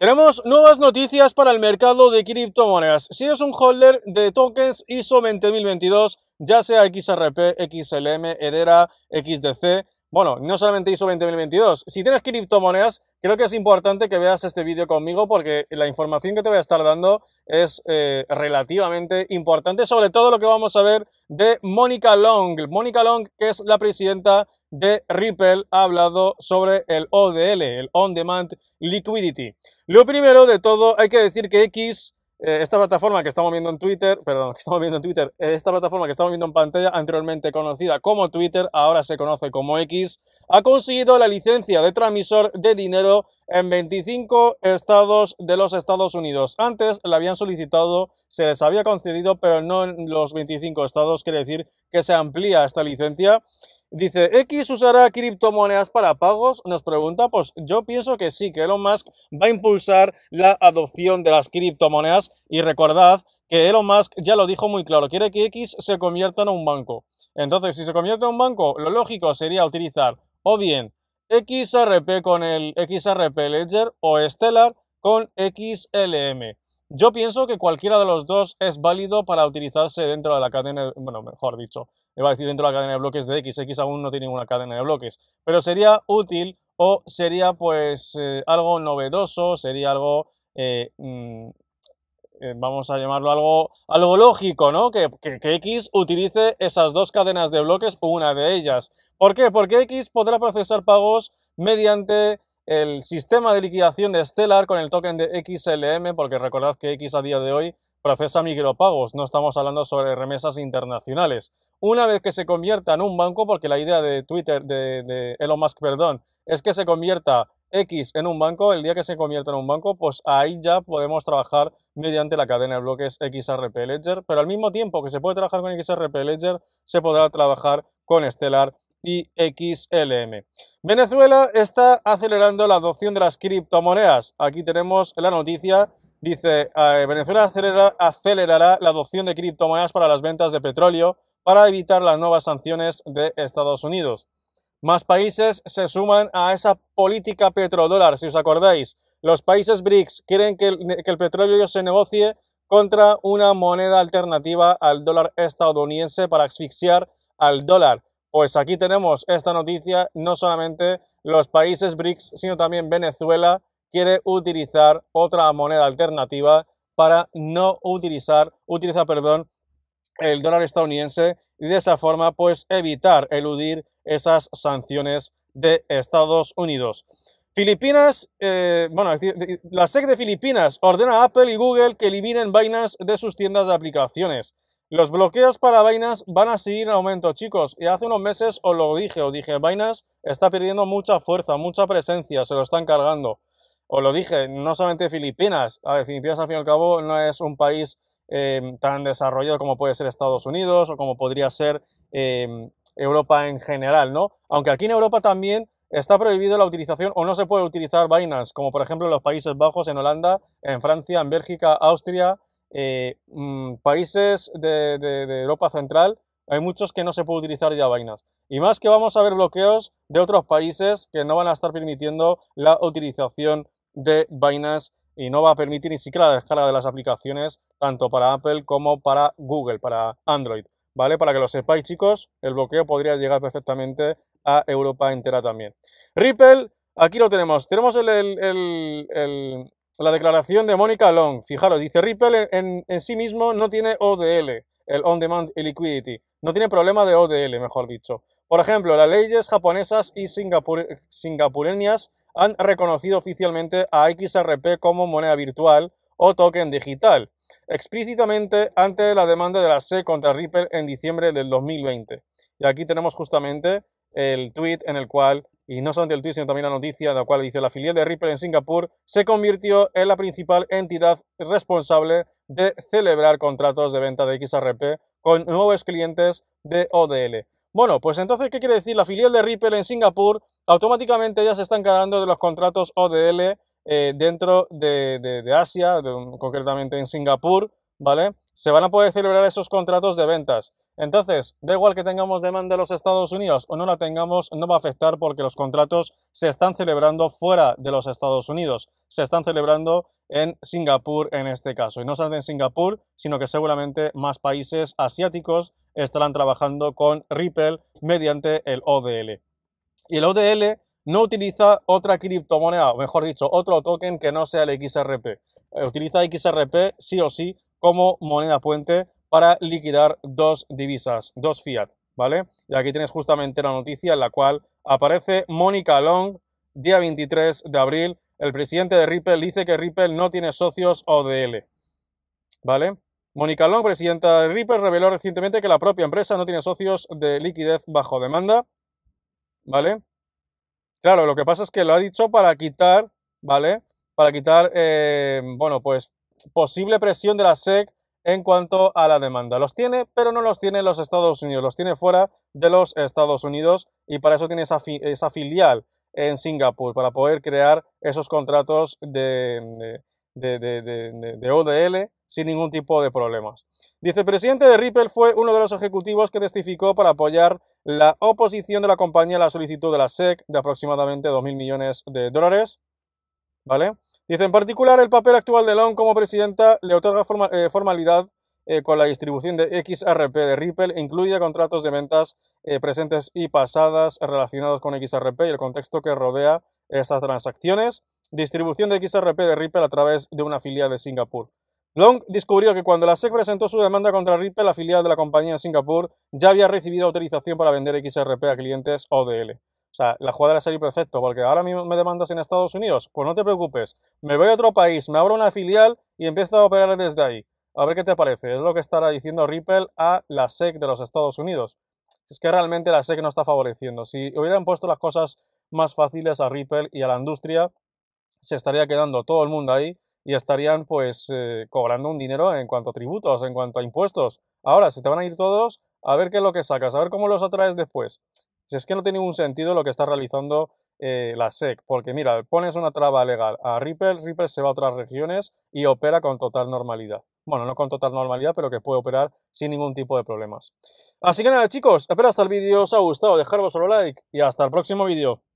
Tenemos nuevas noticias para el mercado de criptomonedas. Si eres un holder de tokens ISO 2022, ya sea XRP, XLM, EDERA, XDC, bueno, no solamente ISO 2022. si tienes criptomonedas, creo que es importante que veas este vídeo conmigo porque la información que te voy a estar dando es eh, relativamente importante, sobre todo lo que vamos a ver de Mónica Long. Mónica Long, que es la presidenta de Ripple ha hablado sobre el ODL, el On Demand Liquidity. Lo primero de todo, hay que decir que X, eh, esta plataforma que estamos viendo en Twitter, perdón, que estamos viendo en Twitter, eh, esta plataforma que estamos viendo en pantalla, anteriormente conocida como Twitter, ahora se conoce como X, ha conseguido la licencia de transmisor de dinero en 25 estados de los Estados Unidos. Antes la habían solicitado, se les había concedido, pero no en los 25 estados, quiere decir que se amplía esta licencia. Dice, ¿X usará criptomonedas para pagos? Nos pregunta, pues yo pienso que sí, que Elon Musk va a impulsar la adopción de las criptomonedas y recordad que Elon Musk ya lo dijo muy claro, quiere que X se convierta en un banco. Entonces, si se convierte en un banco, lo lógico sería utilizar o bien XRP con el XRP Ledger o Stellar con XLM. Yo pienso que cualquiera de los dos es válido para utilizarse dentro de la cadena, bueno, mejor dicho, va a decir dentro de la cadena de bloques de X. X aún no tiene ninguna cadena de bloques, pero sería útil o sería pues eh, algo novedoso, sería algo, eh, mm, eh, vamos a llamarlo algo, algo lógico, ¿no? Que, X utilice esas dos cadenas de bloques o una de ellas. ¿Por qué? Porque X podrá procesar pagos mediante el sistema de liquidación de Stellar con el token de XLM, porque recordad que X a día de hoy procesa micropagos, no estamos hablando sobre remesas internacionales una vez que se convierta en un banco, porque la idea de Twitter, de, Elon Musk, perdón, es que se convierta X en un banco, el día que se convierta en un banco, pues ahí ya podemos trabajar mediante la cadena de bloques XRP Ledger, pero al mismo tiempo que se puede trabajar con XRP Ledger, se podrá trabajar con Stellar y XLM. Venezuela está acelerando la adopción de las criptomonedas. Aquí tenemos la noticia Dice, eh, Venezuela acelerará la adopción de criptomonedas para las ventas de petróleo para evitar las nuevas sanciones de Estados Unidos. Más países se suman a esa política petrodólar, si os acordáis. Los países BRICS quieren que el, petróleo se negocie contra una moneda alternativa al dólar estadounidense para asfixiar al dólar. Pues aquí tenemos esta noticia, no solamente los países BRICS, sino también Venezuela quiere utilizar otra moneda alternativa para no utilizar, utilizar, perdón, el dólar estadounidense y de esa forma pues evitar eludir esas sanciones de Estados Unidos. Filipinas, eh, bueno, la SEC de Filipinas ordena a Apple y Google que eliminen vainas de sus tiendas de aplicaciones. Los bloqueos para vainas van a seguir en aumento, chicos. Y hace unos meses os lo dije, os dije, vainas está perdiendo mucha fuerza, mucha presencia, se lo están cargando. Os lo dije, no solamente Filipinas. A ver, Filipinas al fin y al cabo no es un país Em, tan desarrollado como puede ser Estados Unidos o como podría ser em, Europa en general, ¿no? Aunque aquí en Europa también está prohibido la utilización o no se puede utilizar Binance, como por ejemplo en los Países Bajos, en Holanda, en Francia, en Bélgica, Austria, eh, mm, países de, de, Europa Central, hay muchos que no se puede utilizar ya Binance. Y más que vamos a ver bloqueos de otros países que no van a estar permitiendo la utilización de Binance y no va a permitir ni siquiera la descarga de las aplicaciones tanto para Apple como para Google, para Android. ¿Vale? Para que lo sepáis, chicos, el bloqueo podría llegar perfectamente a Europa entera también. Ripple, aquí lo tenemos. Tenemos la declaración de Mónica Long. Fijaros, dice Ripple en, sí mismo no tiene ODL, el On Demand Liquidity. No tiene problema de ODL, mejor dicho. Por ejemplo, las leyes japonesas y singapur, singapureñas han reconocido oficialmente a XRP como moneda virtual o token digital, explícitamente ante la demanda de la SEC contra Ripple en diciembre del 2020. Y aquí tenemos justamente el tweet en el cual, y no solamente el tweet, sino también la noticia en la cual dice la filial de Ripple en Singapur se convirtió en la principal entidad responsable de celebrar contratos de venta de XRP con nuevos clientes de ODL. Bueno, pues entonces, ¿qué quiere decir? La filial de Ripple en Singapur automáticamente ya se están encargando de los contratos ODL eh, dentro de, Asia, concretamente en Singapur, ¿vale? Se van a poder celebrar esos contratos de ventas. Entonces, da igual que tengamos demanda de los Estados Unidos o no la tengamos, no va a afectar porque los contratos se están celebrando fuera de los Estados Unidos. Se están celebrando en Singapur en este caso. Y no solamente en Singapur, sino que seguramente más países asiáticos estarán trabajando con Ripple mediante el ODL. Y el ODL no utiliza otra criptomoneda, o mejor dicho, otro token que no sea el XRP. Eh, utiliza XRP sí o sí como moneda puente para liquidar dos divisas, dos fiat, ¿vale? Y aquí tienes justamente la noticia en la cual aparece Mónica Long, día 23 de abril, el presidente de Ripple dice que Ripple no tiene socios ODL, ¿vale? Mónica Long, presidenta de Ripper, reveló recientemente que la propia empresa no tiene socios de liquidez bajo demanda. ¿Vale? Claro, lo que pasa es que lo ha dicho para quitar, ¿vale? Para quitar, eh, bueno, pues posible presión de la SEC en cuanto a la demanda. Los tiene, pero no los tiene los Estados Unidos, los tiene fuera de los Estados Unidos y para eso tiene esa, filial en Singapur, para poder crear esos contratos de de, ODL sin ningún tipo de problemas. Dice, presidente de Ripple fue uno de los ejecutivos que testificó para apoyar la oposición de la compañía a la solicitud de la SEC de aproximadamente 2.000 millones de dólares. ¿Vale? Dice, en particular, el papel actual de Long como presidenta le otorga eh, formalidad eh, con la distribución de XRP de Ripple e incluye contratos de ventas eh, presentes y pasadas relacionados con XRP y el contexto que rodea estas transacciones distribución de XRP de Ripple a través de una filial de Singapur. Long descubrió que cuando la SEC presentó su demanda contra Ripple, la filial de la compañía en Singapur ya había recibido autorización para vender XRP a clientes ODL. O sea, la jugada le salió perfecto, porque ahora mismo me demandas en Estados Unidos. Pues no te preocupes, me voy a otro país, me abro una filial y empiezo a operar desde ahí. A ver qué te parece. Es lo que estará diciendo Ripple a la SEC de los Estados Unidos. Es que realmente la SEC no está favoreciendo. Si hubieran puesto las cosas más fáciles a Ripple y a la industria, se estaría quedando todo el mundo ahí y estarían pues eh, cobrando un dinero en cuanto a tributos, en cuanto a impuestos. Ahora, si te van a ir todos, a ver qué es lo que sacas, a ver cómo los atraes después. Si es que no tiene ningún sentido lo que está realizando eh, la SEC, porque mira, pones una traba legal a Ripple, Ripple se va a otras regiones y opera con total normalidad. Bueno, no con total normalidad, pero que puede operar sin ningún tipo de problemas. Así que nada, chicos, espero hasta el vídeo os ha gustado, dejaros solo like y hasta el próximo vídeo.